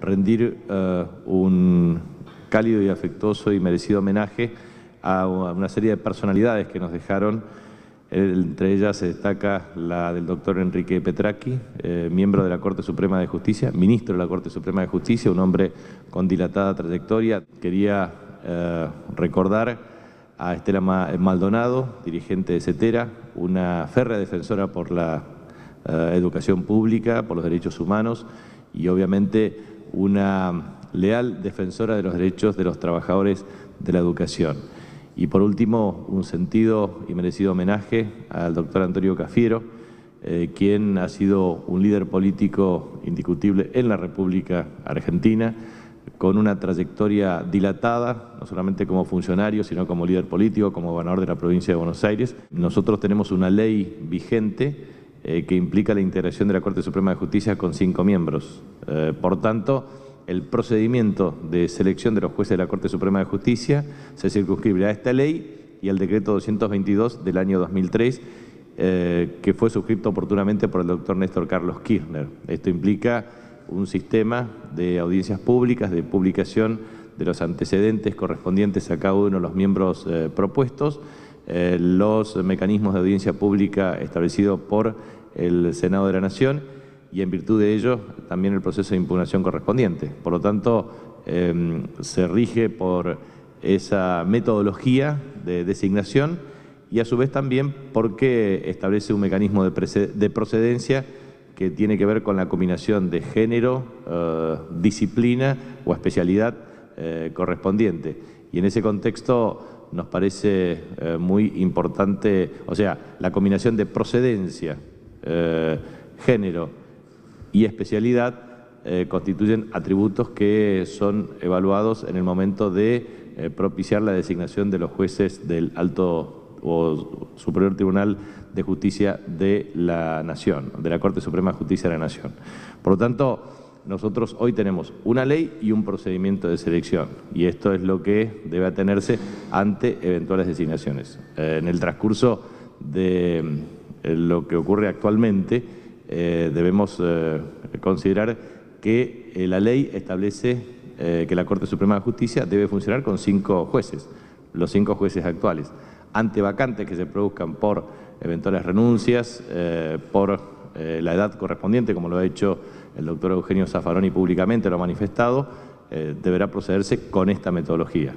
rendir eh, un cálido y afectuoso y merecido homenaje a una serie de personalidades que nos dejaron. Eh, entre ellas se destaca la del doctor Enrique Petraqui, eh, miembro de la Corte Suprema de Justicia, ministro de la Corte Suprema de Justicia, un hombre con dilatada trayectoria. Quería recordar a Estela Maldonado, dirigente de CETERA, una férrea defensora por la educación pública, por los derechos humanos y obviamente una leal defensora de los derechos de los trabajadores de la educación. Y por último, un sentido y merecido homenaje al doctor Antonio Cafiero, eh, quien ha sido un líder político indiscutible en la República Argentina, con una trayectoria dilatada, no solamente como funcionario, sino como líder político, como gobernador de la provincia de Buenos Aires. Nosotros tenemos una ley vigente eh, que implica la integración de la Corte Suprema de Justicia con cinco miembros. Eh, por tanto, el procedimiento de selección de los jueces de la Corte Suprema de Justicia se circunscribe a esta ley y al decreto 222 del año 2003, eh, que fue suscrito oportunamente por el doctor Néstor Carlos Kirchner. Esto implica un sistema de audiencias públicas, de publicación de los antecedentes correspondientes a cada uno de los miembros propuestos, eh, los mecanismos de audiencia pública establecidos por el Senado de la Nación y en virtud de ello también el proceso de impugnación correspondiente. Por lo tanto, em, se rige por esa metodología de designación y a su vez también porque establece un mecanismo de, procedencia que tiene que ver con la combinación de género, eh, disciplina o especialidad eh, correspondiente. Y en ese contexto nos parece eh, muy importante, o sea, la combinación de procedencia, eh, género y especialidad eh, constituyen atributos que son evaluados en el momento de propiciar la designación de los jueces del alto o superior tribunal de justicia de la nación, de la Corte Suprema de Justicia de la Nación. Por lo tanto, nosotros hoy tenemos una ley y un procedimiento de selección, y esto es lo que debe atenerse ante eventuales designaciones. Eh, en el transcurso de eh, lo que ocurre actualmente, eh, debemos considerar que la ley establece que la Corte Suprema de Justicia debe funcionar con cinco jueces, los cinco jueces actuales. Ante vacantes que se produzcan por eventuales renuncias, por eh, la edad correspondiente, como lo ha hecho el doctor Eugenio Zaffaroni públicamente, lo ha manifestado, eh, deberá procederse con esta metodología.